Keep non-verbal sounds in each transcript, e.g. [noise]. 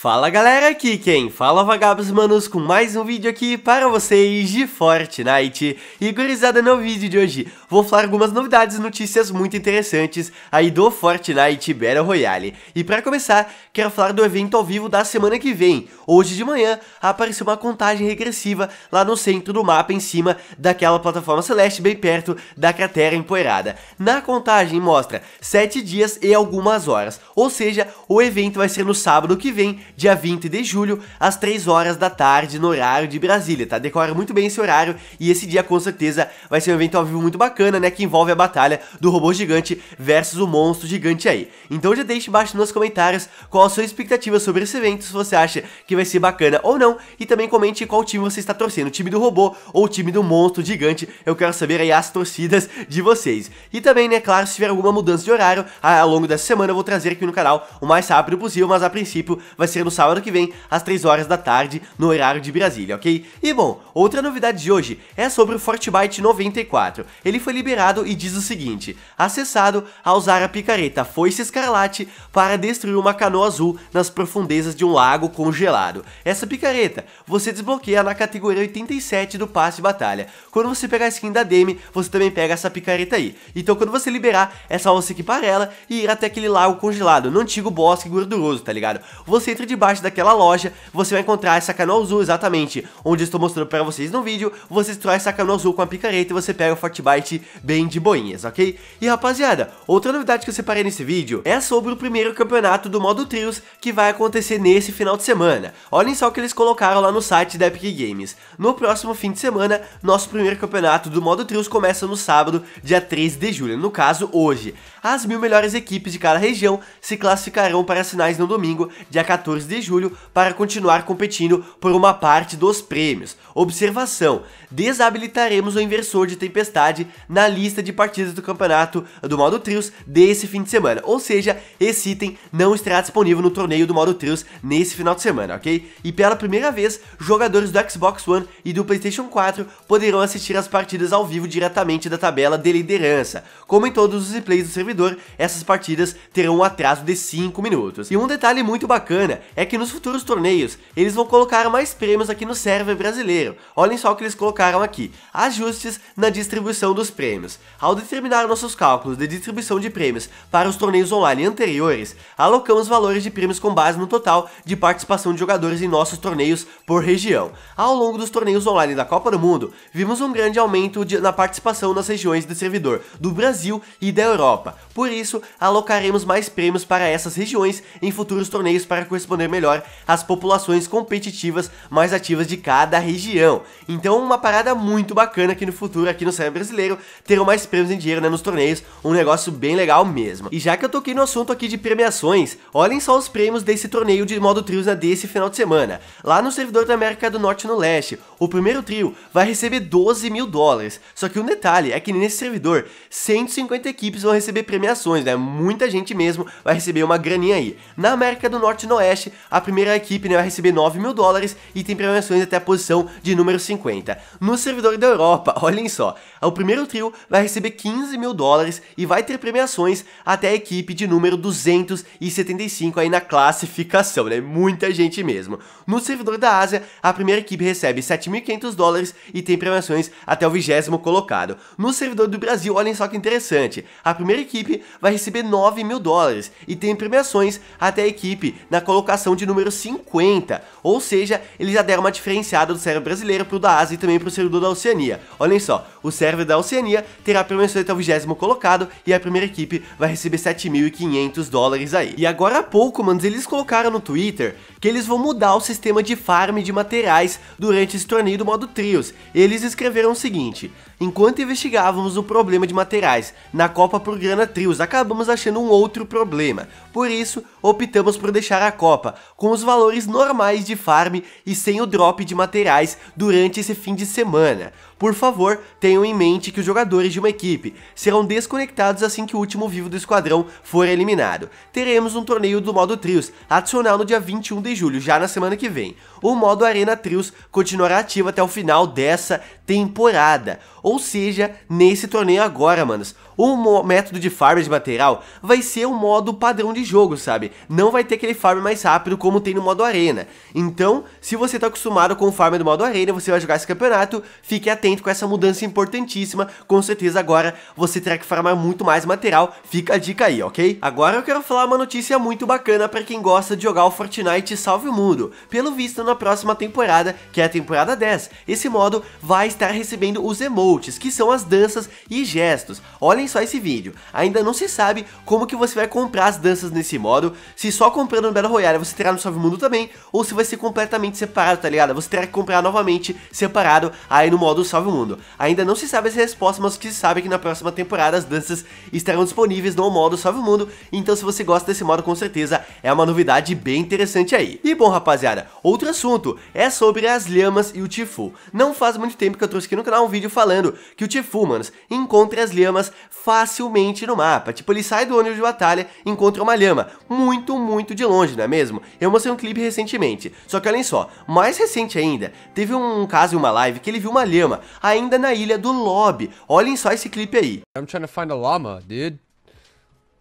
Fala galera, aqui quem fala é Vagabos Manos com mais um vídeo aqui para vocês de Fortnite. E gurizada, no vídeo de hoje vou falar algumas novidades e notícias muito interessantes aí do Fortnite Battle Royale. E para começar, quero falar do evento ao vivo da semana que vem. Hoje de manhã apareceu uma contagem regressiva lá no centro do mapa em cima daquela plataforma celeste bem perto da cratera empoeirada. Na contagem mostra 7 dias e algumas horas, ou seja, o evento vai ser no sábado que vem dia 20 de julho, às 3 horas da tarde, no horário de Brasília, tá? Decora muito bem esse horário e esse dia com certeza vai ser um evento ao vivo muito bacana, né? Que envolve a batalha do robô gigante versus o monstro gigante aí. Então já deixe embaixo nos comentários qual a sua expectativa sobre esse evento, se você acha que vai ser bacana ou não, e também comente qual time você está torcendo, o time do robô ou o time do monstro gigante. Eu quero saber aí as torcidas de vocês. E também, né, claro, se tiver alguma mudança de horário ah, ao longo dessa semana, eu vou trazer aqui no canal o mais rápido possível, mas a princípio vai ser no sábado que vem, às 3 horas da tarde, no horário de Brasília, ok? E bom, outra novidade de hoje é sobre o Fortbyte 94. Ele foi liberado e diz o seguinte: acessado a usar a picareta Foice Escarlate para destruir uma canoa azul nas profundezas de um lago congelado. Essa picareta você desbloqueia na categoria 87 do passe batalha. Quando você pegar a skin da Demi, você também pega essa picareta aí. Então quando você liberar, é só você equipar ela e ir até aquele lago congelado, no antigo bosque gorduroso, tá ligado? Você entra de embaixo daquela loja, você vai encontrar essa canoa azul exatamente, onde eu estou mostrando para vocês no vídeo, você destrói essa canoa azul com a picareta e você pega o Fortbite bem de boinhas, ok? E rapaziada, outra novidade que eu separei nesse vídeo é sobre o primeiro campeonato do modo Trios que vai acontecer nesse final de semana. Olhem só o que eles colocaram lá no site da Epic Games. No próximo fim de semana, nosso primeiro campeonato do modo Trios começa no sábado, dia 13 de julho, no caso hoje. As mil melhores equipes de cada região se classificarão para as finais no domingo, dia 14 de julho para continuar competindo por uma parte dos prêmios. Observação, desabilitaremos o inversor de tempestade na lista de partidas do campeonato do modo trios desse fim de semana, ou seja, esse item não estará disponível no torneio do modo trios nesse final de semana, ok? E pela primeira vez, jogadores do Xbox One e do Playstation 4 poderão assistir as partidas ao vivo diretamente da tabela de liderança. Como em todos os replays do servidor, essas partidas terão um atraso de 5 minutos. E um detalhe muito bacana é que nos futuros torneios eles vão colocar mais prêmios aqui no server brasileiro. Olhem só o que eles colocaram aqui, ajustes na distribuição dos prêmios. Ao determinar nossos cálculos de distribuição de prêmios para os torneios online anteriores, alocamos valores de prêmios com base no total de participação de jogadores em nossos torneios por região. Ao longo dos torneios online da Copa do Mundo, vimos um grande aumento de, na participação nas regiões do servidor do Brasil e da Europa. Por isso, alocaremos mais prêmios para essas regiões em futuros torneios para corresponder melhor as populações competitivas mais ativas de cada região. Então, uma parada muito bacana aqui no futuro, aqui no cenário brasileiro, terão mais prêmios em dinheiro né, nos torneios, um negócio bem legal mesmo. E já que eu toquei no assunto aqui de premiações, olhem só os prêmios desse torneio de modo trios né, desse final de semana. Lá no servidor da América do Norte e no Leste, o primeiro trio vai receber 12 mil dólares. Só que um detalhe é que nesse servidor, 150 equipes vão receber premiações, né? Muita gente mesmo vai receber uma graninha aí. Na América do Norte e no Oeste, a primeira equipe né, vai receber 9 mil dólares e tem premiações até a posição de número 50. No servidor da Europa, [laughs] olhem só, o primeiro trio vai receber 15 mil dólares e vai ter premiações até a equipe de número 275 aí na classificação, né? Muita gente mesmo. No servidor da Ásia, a primeira equipe recebe 7.500 dólares e tem premiações até o vigésimo colocado. No servidor do Brasil, olhem só que interessante, a primeira equipe vai receber 9 mil dólares e tem premiações até a equipe na colocação de número 50, ou seja, eles já deram uma diferenciada do server brasileiro para o da Ásia e também para o servidor da Oceania. Olhem só, o server da Oceania terá permanecido até o 20 colocado e a primeira equipe vai receber 7.500 dólares aí. E agora há pouco, manos, eles colocaram no Twitter que eles vão mudar o sistema de farm de materiais durante esse torneio do modo trios. Eles escreveram o seguinte, enquanto investigávamos o problema de materiais na Copa por Grana Trios, acabamos achando um outro problema, por isso optamos por deixar a Copa com os valores normais de farm e sem o drop de materiais durante esse fim de semana. Por favor, tenham em mente que os jogadores de uma equipe serão desconectados assim que o último vivo do esquadrão for eliminado. Teremos um torneio do modo Trios adicional no dia 21 de julho, já na semana que vem. O modo Arena Trios continuará ativo até o final dessa temporada. Ou seja, nesse torneio agora, manos, o método de farm de material vai ser o modo padrão de jogo, sabe? Não vai ter aquele farm mais rápido como tem no modo Arena. Então, se você está acostumado com o farm do modo Arena, você vai jogar esse campeonato, fique atento atento com essa mudança importantíssima. Com certeza agora você terá que farmar muito mais material. Fica a dica aí, ok? Agora eu quero falar uma notícia muito bacana para quem gosta de jogar o Fortnite Salve o Mundo. Pelo visto, na próxima temporada, que é a temporada 10, esse modo vai estar recebendo os emotes, que são as danças e gestos. Olhem só esse vídeo. Ainda não se sabe como que você vai comprar as danças nesse modo, se só comprando no Battle Royale você terá no Salve o Mundo também, ou se vai ser completamente separado, tá ligado? Você terá que comprar novamente separado aí no modo Salve Salve o Mundo. Ainda não se sabe as respostas, mas o que se sabe é que na próxima temporada as danças estarão disponíveis no modo Salve o Mundo, então se você gosta desse modo, com certeza é uma novidade bem interessante aí. E bom, rapaziada, outro assunto é sobre as lhamas e o Tifu. Não faz muito tempo que eu trouxe aqui no canal um vídeo falando que o Tifu, manos, encontra as lhamas facilmente no mapa. Tipo, ele sai do ônibus de batalha e encontra uma lhama, muito, muito de longe, não é mesmo? Eu mostrei um clipe recentemente, só que olhem só, mais recente ainda, teve um caso em uma live que ele viu uma lhama ainda na ilha do Lobby. Olhem só esse clipe aí. I'm trying to find a llama, dude.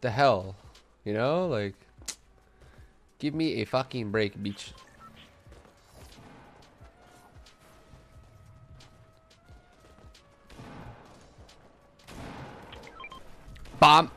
The hell? You know, like Give me a fucking break, bitch. Bomb.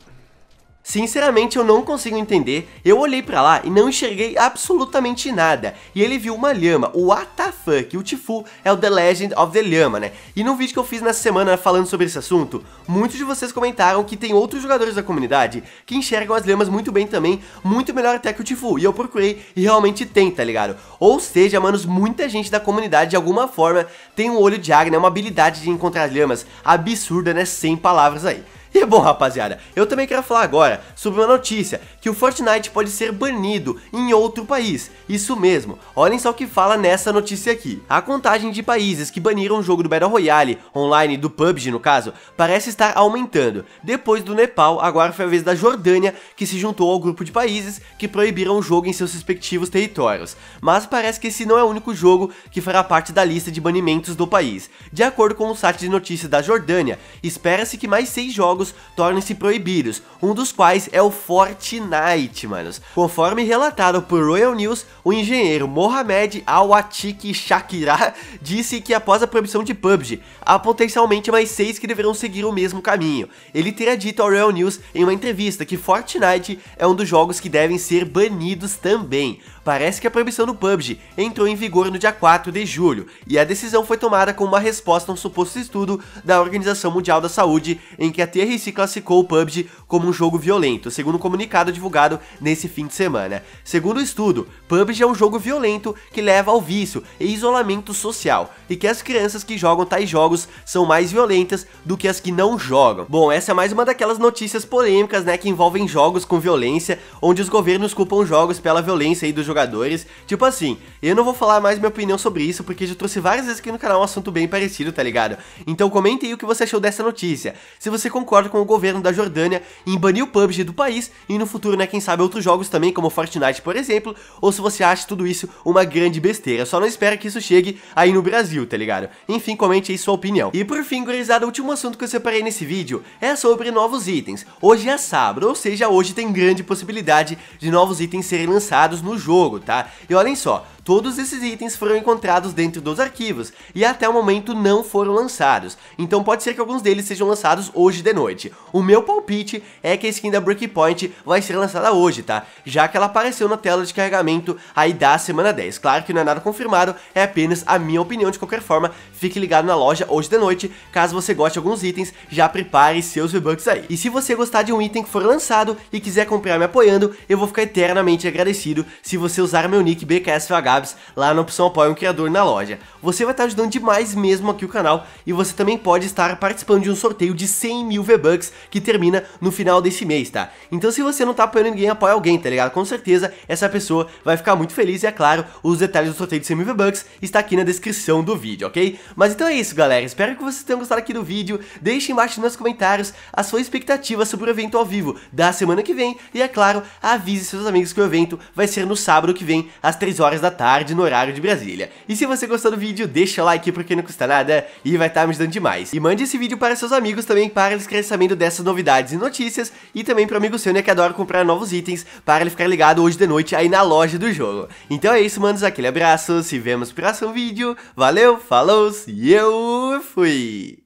Sinceramente eu não consigo entender, eu olhei pra lá e não enxerguei absolutamente nada, e ele viu uma lhama, o WTF, o Tifu é o The Legend of the Lhama, né? E no vídeo que eu fiz na semana falando sobre esse assunto, muitos de vocês comentaram que tem outros jogadores da comunidade que enxergam as lhamas muito bem também, muito melhor até que o Tifu, e eu procurei e realmente tem, tá ligado? Ou seja, manos, muita gente da comunidade de alguma forma tem um olho de águia, né? uma habilidade de encontrar lhamas absurda, né? Sem palavras aí. E bom, rapaziada, eu também quero falar agora sobre uma notícia que o Fortnite pode ser banido em outro país. Isso mesmo, olhem só o que fala nessa notícia aqui. A contagem de países que baniram o jogo do Battle Royale, online do PUBG no caso, parece estar aumentando. Depois do Nepal, agora foi a vez da Jordânia, que se juntou ao grupo de países que proibiram o jogo em seus respectivos territórios. Mas parece que esse não é o único jogo que fará parte da lista de banimentos do país. De acordo com o site de notícias da Jordânia, espera-se que mais seis jogos jogos tornem-se proibidos, um dos quais é o Fortnite, manos. Conforme relatado por Royal News, o engenheiro Mohamed al Shakira [laughs] disse que após a proibição de PUBG, há potencialmente mais seis que deverão seguir o mesmo caminho. Ele teria dito ao Royal News em uma entrevista que Fortnite é um dos jogos que devem ser banidos também. Parece que a proibição do PUBG entrou em vigor no dia 4 de julho, e a decisão foi tomada como uma resposta a um suposto estudo da Organização Mundial da Saúde, em que a se classificou o PUBG como um jogo violento, segundo um comunicado divulgado nesse fim de semana. Segundo o estudo, PUBG é um jogo violento que leva ao vício e isolamento social, e que as crianças que jogam tais jogos são mais violentas do que as que não jogam. Bom, essa é mais uma daquelas notícias polêmicas, né, que envolvem jogos com violência, onde os governos culpam jogos pela violência aí dos jogadores. Tipo assim, eu não vou falar mais minha opinião sobre isso, porque já trouxe várias vezes aqui no canal um assunto bem parecido, tá ligado? Então comente aí o que você achou dessa notícia. Se você concorda com o governo da Jordânia em banir o PUBG do país e no futuro, né, quem sabe outros jogos também, como Fortnite, por exemplo, ou se você acha tudo isso uma grande besteira. Só não espera que isso chegue aí no Brasil, tá ligado? Enfim, comente aí sua opinião. E por fim, gurizada, o último assunto que eu separei nesse vídeo é sobre novos itens. Hoje é sábado, ou seja, hoje tem grande possibilidade de novos itens serem lançados no jogo, tá? E olhem só, Todos esses itens foram encontrados dentro dos arquivos e até o momento não foram lançados, então pode ser que alguns deles sejam lançados hoje de noite. O meu palpite é que a skin da Breakpoint vai ser lançada hoje, tá? Já que ela apareceu na tela de carregamento aí da semana 10. Claro que não é nada confirmado, é apenas a minha opinião de qualquer forma. Fique ligado na loja hoje de noite, caso você goste de alguns itens, já prepare seus V-Bucks aí. E se você gostar de um item que for lançado e quiser comprar me apoiando, eu vou ficar eternamente agradecido se você usar meu nick BKSVH lá na opção Apoia um Criador na loja. Você vai estar ajudando demais mesmo aqui o canal e você também pode estar participando de um sorteio de 100 mil V-Bucks que termina no final desse mês, tá? Então se você não tá apoiando ninguém, apoia alguém, tá ligado? Com certeza essa pessoa vai ficar muito feliz e é claro, os detalhes do sorteio de 100 mil V-Bucks está aqui na descrição do vídeo, ok? Mas então é isso galera, espero que vocês tenham gostado aqui do vídeo, deixe embaixo nos comentários a sua expectativa sobre o evento ao vivo da semana que vem e é claro, avise seus amigos que o evento vai ser no sábado que vem às 3 horas da tarde tarde no horário de Brasília. E se você gostou do vídeo, deixa o like porque não custa nada e vai estar tá me ajudando demais. E mande esse vídeo para seus amigos também para eles ficarem sabendo dessas novidades e notícias e também para amigo seu né, que adora comprar novos itens para ele ficar ligado hoje de noite aí na loja do jogo. Então é isso, manos, aquele abraço, se vemos no próximo vídeo, valeu, falou e eu fui!